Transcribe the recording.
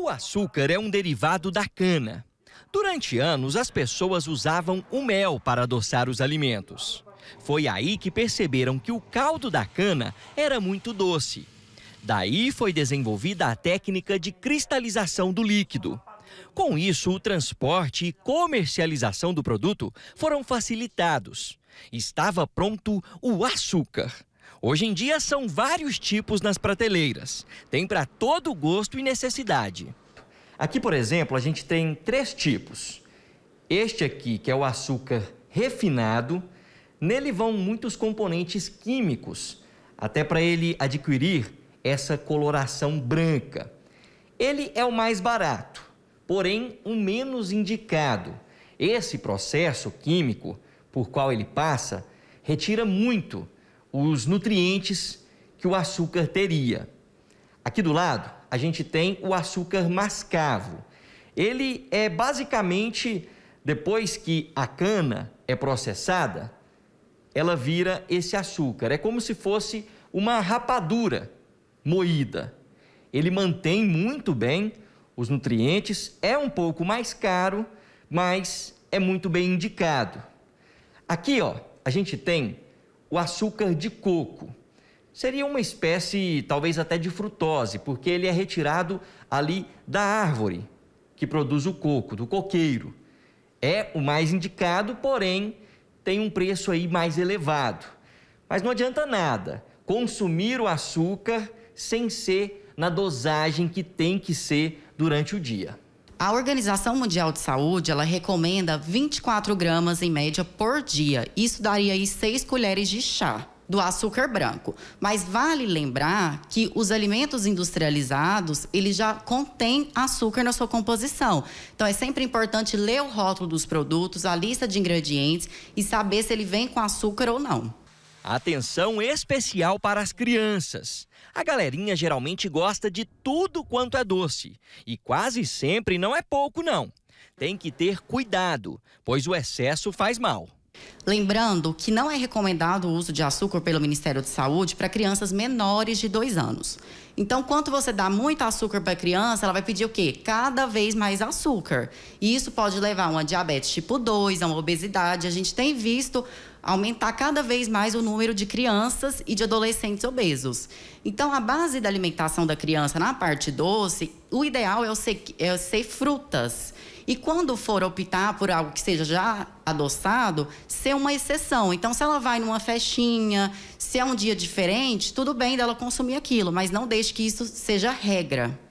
O açúcar é um derivado da cana. Durante anos, as pessoas usavam o mel para adoçar os alimentos. Foi aí que perceberam que o caldo da cana era muito doce. Daí foi desenvolvida a técnica de cristalização do líquido. Com isso, o transporte e comercialização do produto foram facilitados. Estava pronto o açúcar. Hoje em dia são vários tipos nas prateleiras. Tem para todo gosto e necessidade. Aqui, por exemplo, a gente tem três tipos. Este aqui, que é o açúcar refinado, nele vão muitos componentes químicos, até para ele adquirir essa coloração branca. Ele é o mais barato, porém o menos indicado. Esse processo químico por qual ele passa retira muito os nutrientes que o açúcar teria. Aqui do lado, a gente tem o açúcar mascavo. Ele é basicamente, depois que a cana é processada, ela vira esse açúcar. É como se fosse uma rapadura moída. Ele mantém muito bem os nutrientes, é um pouco mais caro, mas é muito bem indicado. Aqui, ó, a gente tem o açúcar de coco. Seria uma espécie, talvez até de frutose, porque ele é retirado ali da árvore que produz o coco, do coqueiro. É o mais indicado, porém tem um preço aí mais elevado. Mas não adianta nada consumir o açúcar sem ser na dosagem que tem que ser durante o dia. A Organização Mundial de Saúde, ela recomenda 24 gramas em média por dia. Isso daria aí 6 colheres de chá do açúcar branco. Mas vale lembrar que os alimentos industrializados, eles já contêm açúcar na sua composição. Então é sempre importante ler o rótulo dos produtos, a lista de ingredientes e saber se ele vem com açúcar ou não. Atenção especial para as crianças. A galerinha geralmente gosta de tudo quanto é doce. E quase sempre não é pouco, não. Tem que ter cuidado, pois o excesso faz mal. Lembrando que não é recomendado o uso de açúcar pelo Ministério de Saúde para crianças menores de 2 anos. Então, quando você dá muito açúcar para a criança, ela vai pedir o quê? Cada vez mais açúcar. E isso pode levar a uma diabetes tipo 2, a uma obesidade. A gente tem visto aumentar cada vez mais o número de crianças e de adolescentes obesos. Então, a base da alimentação da criança na parte doce, o ideal é ser, é ser frutas. E quando for optar por algo que seja já adoçado, ser uma exceção. Então, se ela vai numa festinha, se é um dia diferente, tudo bem dela consumir aquilo, mas não deixe que isso seja regra.